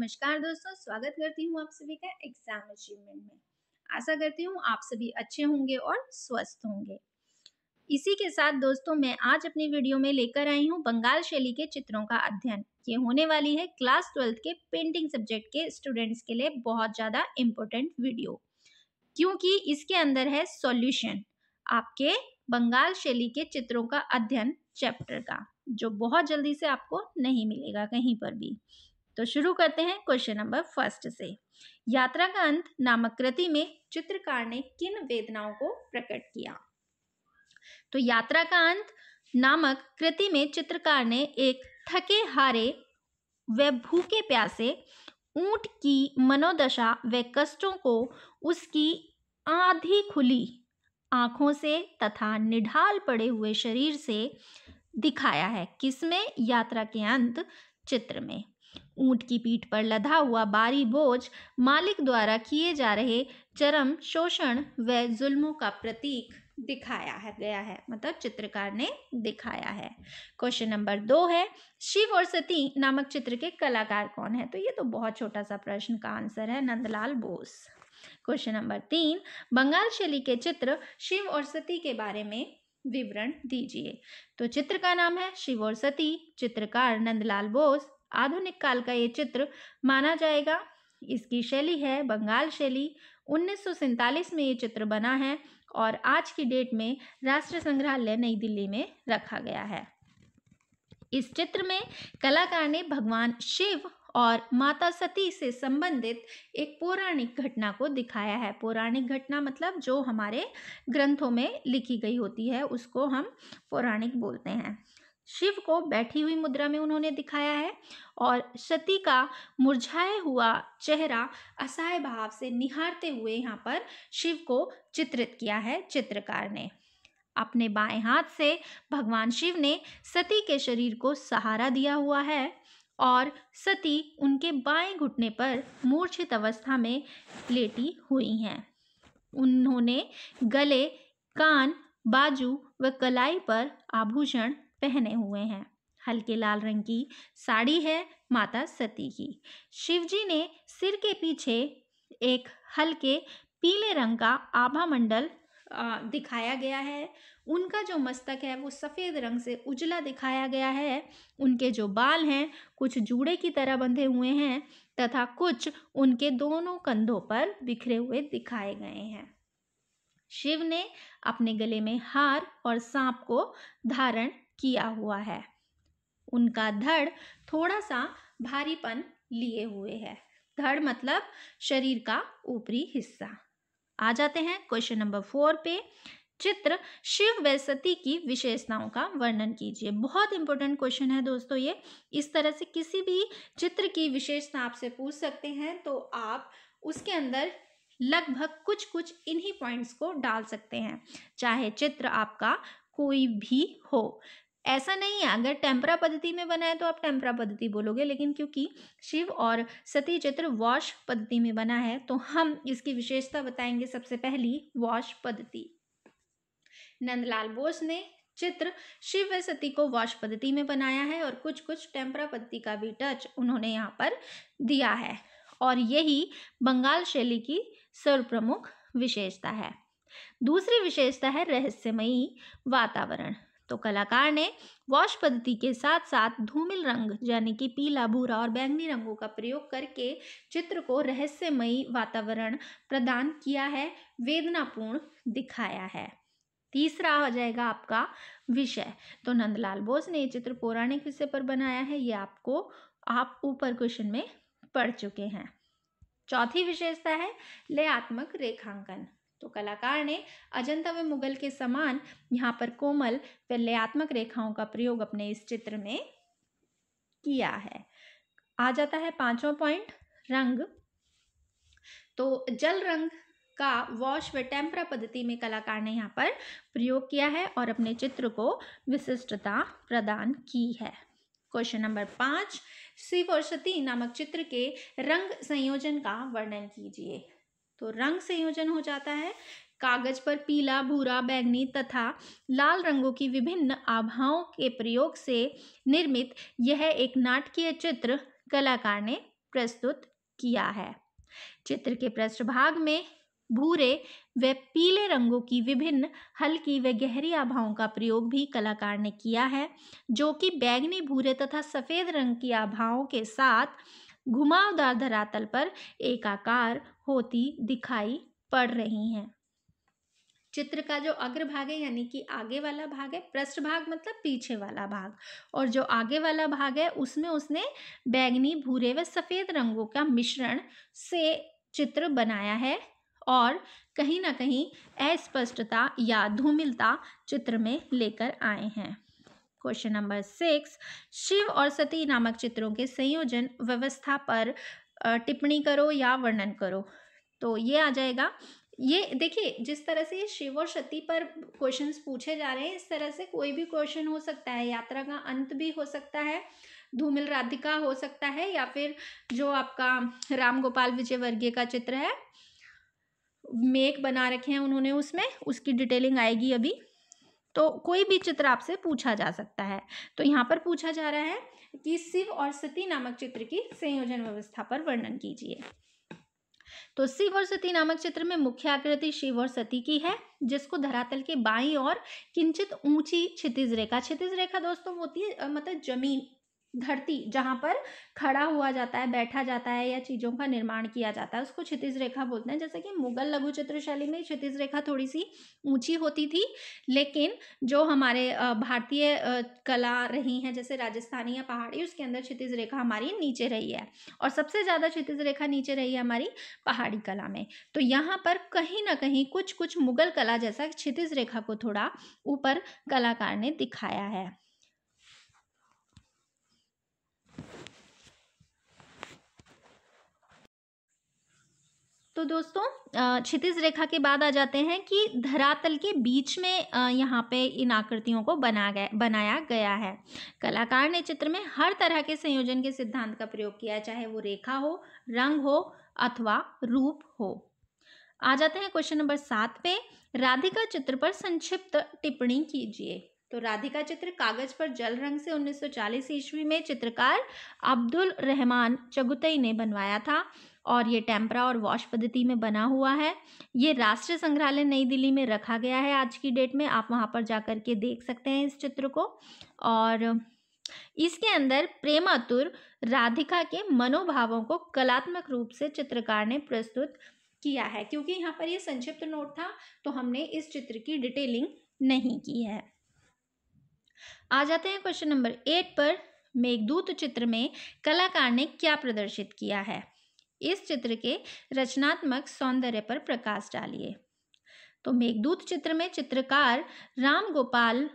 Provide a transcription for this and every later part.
नमस्कार दोस्तों स्वागत करती हूँ आप सभी का एग्जाम अचीवमेंट में आशा करती हूँ आप सभी अच्छे होंगे और स्वस्थ होंगे इसी के साथ दोस्तों मैं आज अपनी वीडियो में लेकर आई हूँ बंगाल शैली के चित्रों का अध्ययन ये होने वाली है क्लास ट्वेल्थ के पेंटिंग सब्जेक्ट के स्टूडेंट्स के लिए बहुत ज़्यादा इम्पोर्टेंट वीडियो क्योंकि इसके अंदर है सोल्यूशन आपके बंगाल शैली के चित्रों का अध्ययन चैप्टर का जो बहुत जल्दी से आपको नहीं मिलेगा कहीं पर भी तो शुरू करते हैं क्वेश्चन नंबर फर्स्ट से यात्रा का अंत नामक कृति में चित्रकार ने किन वेदनाओं को प्रकट किया तो यात्रा का अंत नामक कृति में चित्रकार ने एक थके हारे व भूखे प्यासे ऊंट की मनोदशा व कष्टों को उसकी आधी खुली आंखों से तथा निढाल पड़े हुए शरीर से दिखाया है किसमें यात्रा के अंत चित्र में ऊंट की पीठ पर लदा हुआ बारी बोझ मालिक द्वारा किए जा रहे चरम शोषण व जुल्मों का प्रतीक दिखाया है गया है मतलब चित्रकार ने दिखाया है क्वेश्चन नंबर दो है शिव और सती नामक चित्र के कलाकार कौन है तो ये तो बहुत छोटा सा प्रश्न का आंसर है नंदलाल बोस क्वेश्चन नंबर तीन बंगाल शैली के चित्र शिव और सती के बारे में विवरण दीजिए तो चित्र का नाम है शिव और सती चित्रकार नंदलाल बोस आधुनिक काल का ये चित्र माना जाएगा इसकी शैली है बंगाल शैली उन्नीस में ये चित्र बना है और आज की डेट में राष्ट्रीय संग्रहालय नई दिल्ली में रखा गया है इस चित्र में कलाकार ने भगवान शिव और माता सती से संबंधित एक पौराणिक घटना को दिखाया है पौराणिक घटना मतलब जो हमारे ग्रंथों में लिखी गई होती है उसको हम पौराणिक बोलते हैं शिव को बैठी हुई मुद्रा में उन्होंने दिखाया है और सती का मुरझाए हुआ चेहरा असहाय भाव से निहारते हुए यहाँ पर शिव को चित्रित किया है चित्रकार ने अपने बाएं हाथ से भगवान शिव ने सती के शरीर को सहारा दिया हुआ है और सती उनके बाएं घुटने पर मूर्छित अवस्था में लेटी हुई हैं उन्होंने गले कान बाजू व कलाई पर आभूषण पहने हुए हैं हल्के लाल रंग की साड़ी है माता सती की शिवजी ने सिर के पीछे एक हल्के पीले रंग का आभा मंडल दिखाया गया है उनका जो मस्तक है वो सफ़ेद रंग से उजला दिखाया गया है उनके जो बाल हैं कुछ जूड़े की तरह बंधे हुए हैं तथा कुछ उनके दोनों कंधों पर बिखरे हुए दिखाए गए हैं शिव ने अपने गले में हार और सांप को धारण किया हुआ है उनका धड़ थोड़ा सा भारीपन लिए हुए है धड़ मतलब शरीर का ऊपरी हिस्सा आ जाते हैं क्वेश्चन नंबर फोर पे चित्र शिव व सती की विशेषताओं का वर्णन कीजिए बहुत इंपॉर्टेंट क्वेश्चन है दोस्तों ये इस तरह से किसी भी चित्र की विशेषता आपसे पूछ सकते हैं तो आप उसके अंदर लगभग कुछ कुछ इन्हीं पॉइंट्स को डाल सकते हैं चाहे चित्र आपका कोई भी हो ऐसा नहीं है अगर टेम्परा पद्धति में बना है तो आप टेम्परा पद्धति बोलोगे लेकिन क्योंकि शिव और सती चित्र वॉश पद्धति में बना है तो हम इसकी विशेषता बताएंगे सबसे पहली वॉश पद्धति नंदलाल बोस ने चित्र शिव व सती को वॉश पद्धति में बनाया है और कुछ कुछ टेम्परा पद्धति का भी टच उन्होंने यहाँ पर दिया है और यही बंगाल शैली की सर्वप्रमुख विशेषता है दूसरी विशेषता है रहस्यमयी वातावरण तो कलाकार ने वॉश पद्धति के साथ साथ धूमिल रंग यानी कि पीला भूरा और बैंगनी रंगों का प्रयोग करके चित्र को रहस्यमयी वातावरण प्रदान किया है वेदनापूर्ण दिखाया है तीसरा हो जाएगा आपका विषय तो नंदलाल बोस ने चित्र पौराणिक विषय पर बनाया है ये आपको आप ऊपर क्वेश्चन में पढ़ चुके हैं चौथी विशेषता है लयात्मक रेखांकन तो कलाकार ने अजंता व मुगल के समान यहाँ पर कोमल व लयात्मक रेखाओं का प्रयोग अपने इस चित्र में किया है आ जाता है पांचवा पॉइंट रंग तो जल रंग का वॉश व टेम्परा पद्धति में कलाकार ने यहाँ पर प्रयोग किया है और अपने चित्र को विशिष्टता प्रदान की है क्वेश्चन नंबर पाँच शिव और सती नामक चित्र के रंग संयोजन का वर्णन कीजिए तो रंग संयोजन हो जाता है कागज पर पीला भूरा बैंगनी तथा लाल रंगों की विभिन्न आभाओं के प्रयोग से निर्मित यह एक नाटकीय चित्र कलाकार ने प्रस्तुत किया है चित्र के पृष्ठभाग में भूरे व पीले रंगों की विभिन्न हल्की व गहरी आभाओं का प्रयोग भी कलाकार ने किया है जो कि बैगनी भूरे तथा सफ़ेद रंग की आभाओं के साथ घुमावदार धरातल पर एकाकार होती दिखाई पड़ रही हैं चित्र का जो अग्रभाग है यानी कि आगे वाला भाग है पृष्ठ भाग मतलब पीछे वाला भाग और जो आगे वाला भाग है उसमें उसने बैगनी भूरे व सफ़ेद रंगों का मिश्रण से चित्र बनाया है और कहीं ना कहीं अस्पष्टता या धूमिलता चित्र में लेकर आए हैं क्वेश्चन नंबर सिक्स शिव और सती नामक चित्रों के संयोजन व्यवस्था पर टिप्पणी करो या वर्णन करो तो ये आ जाएगा ये देखिए जिस तरह से ये शिव और सती पर क्वेश्चंस पूछे जा रहे हैं इस तरह से कोई भी क्वेश्चन हो सकता है यात्रा का अंत भी हो सकता है धूमिल राधिका हो सकता है या फिर जो आपका राम गोपाल विजय वर्गीय का चित्र है मेक बना रखे हैं उन्होंने उसमें उसकी डिटेलिंग आएगी अभी तो कोई भी चित्र आपसे पूछा जा सकता है तो यहाँ पर पूछा जा रहा है कि शिव और सती नामक चित्र की संयोजन व्यवस्था पर वर्णन कीजिए तो शिव और सती नामक चित्र में मुख्य आकृति शिव और सती की है जिसको धरातल के बाई और किंचित ऊंची क्षितिज रेखा क्षितिज रेखा दोस्तों होती है मतलब जमीन धरती जहाँ पर खड़ा हुआ जाता है बैठा जाता है या चीज़ों का निर्माण किया जाता है उसको क्षितिज रेखा बोलते हैं जैसे कि मुगल लघु चित्र शैली में क्षितिज रेखा थोड़ी सी ऊंची होती थी लेकिन जो हमारे भारतीय कला रही हैं जैसे राजस्थानी या पहाड़ी उसके अंदर क्षितिज रेखा हमारी नीचे रही है और सबसे ज़्यादा क्षितिज रेखा नीचे रही है हमारी पहाड़ी कला में तो यहाँ पर कहीं ना कहीं कुछ कुछ मुगल कला जैसा क्षितिज रेखा को थोड़ा ऊपर कलाकार ने दिखाया है तो दोस्तों क्षितिज रेखा के बाद आ जाते हैं कि धरातल के बीच में यहाँ पे इन आकृतियों को बना गया बनाया गया है कलाकार ने चित्र में हर तरह के संयोजन के सिद्धांत का प्रयोग किया है चाहे वो रेखा हो रंग हो अथवा रूप हो आ जाते हैं क्वेश्चन नंबर सात पे राधिका चित्र पर संक्षिप्त टिप्पणी कीजिए तो राधिका चित्र कागज पर जल रंग से 1940 ईस्वी में चित्रकार अब्दुल रहमान चगुतई ने बनवाया था और ये टेम्परा और वॉश पद्धति में बना हुआ है ये राष्ट्रीय संग्रहालय नई दिल्ली में रखा गया है आज की डेट में आप वहाँ पर जाकर के देख सकते हैं इस चित्र को और इसके अंदर प्रेमातुर राधिका के मनोभावों को कलात्मक रूप से चित्रकार ने प्रस्तुत किया है क्योंकि यहाँ पर यह संक्षिप्त नोट था तो हमने इस चित्र की डिटेलिंग नहीं की है आ जाते हैं क्वेश्चन नंबर एट पर मेघदूत चित्र में कलाकार ने क्या प्रदर्शित किया है इस चित्र के रचनात्मक सौंदर्य पर प्रकाश डालिए तो मेघदूत चित्र में चित्रकार राम गोपाल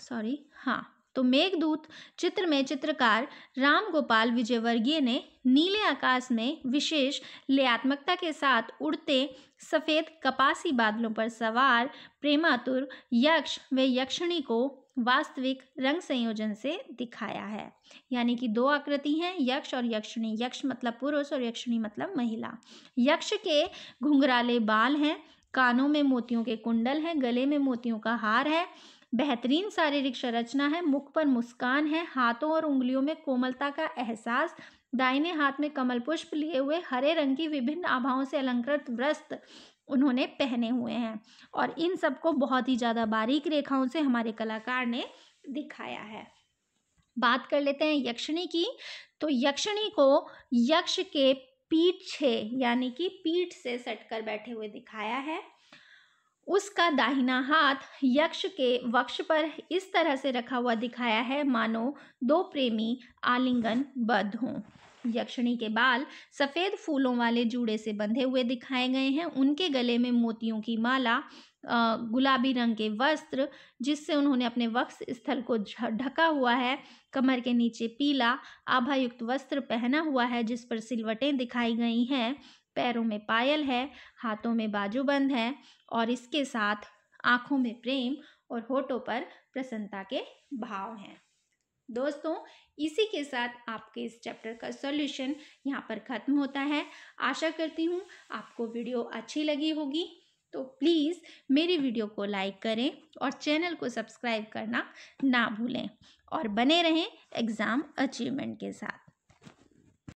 सॉरी हाँ तो मेघदूत चित्र में चित्रकार राम गोपाल विजयवर्गीय ने नीले आकाश में विशेष लयात्मकता के साथ उड़ते सफ़ेद कपासी बादलों पर सवार प्रेमातुर यक्ष व यक्षिणी को वास्तविक रंग संयोजन से दिखाया है यानी कि दो आकृति हैं यक्ष और यक्षिणी यक्ष मतलब पुरुष और यक्षिणी मतलब महिला यक्ष के घुंघराले बाल हैं कानों में मोतियों के कुंडल हैं गले में मोतियों का हार है बेहतरीन शारीरिक संरचना है मुख पर मुस्कान है हाथों और उंगलियों में कोमलता का एहसास दाहिने हाथ में कमल पुष्प लिए हुए हरे रंग की विभिन्न आभाओं से अलंकृत व्रस्त उन्होंने पहने हुए हैं और इन सबको बहुत ही ज़्यादा बारीक रेखाओं से हमारे कलाकार ने दिखाया है बात कर लेते हैं यक्षिणी की तो यक्षिणी को यक्ष के पीछे यानी कि पीठ से सट कर बैठे हुए दिखाया है उसका दाहिना हाथ यक्ष के वक्ष पर इस तरह से रखा हुआ दिखाया है मानो दो प्रेमी आलिंगन बद्ध हों यक्षिणी के बाल सफ़ेद फूलों वाले जूड़े से बंधे हुए दिखाए गए हैं उनके गले में मोतियों की माला गुलाबी रंग के वस्त्र जिससे उन्होंने अपने वक्ष स्थल को ढका हुआ है कमर के नीचे पीला आभायुक्त वस्त्र पहना हुआ है जिस पर सिलवटें दिखाई गई हैं पैरों में पायल है हाथों में बाजूबंद है और इसके साथ आँखों में प्रेम और होठों पर प्रसन्नता के भाव हैं दोस्तों इसी के साथ आपके इस चैप्टर का सॉल्यूशन यहाँ पर ख़त्म होता है आशा करती हूँ आपको वीडियो अच्छी लगी होगी तो प्लीज़ मेरी वीडियो को लाइक करें और चैनल को सब्सक्राइब करना ना भूलें और बने रहें एग्ज़ाम अचीवमेंट के साथ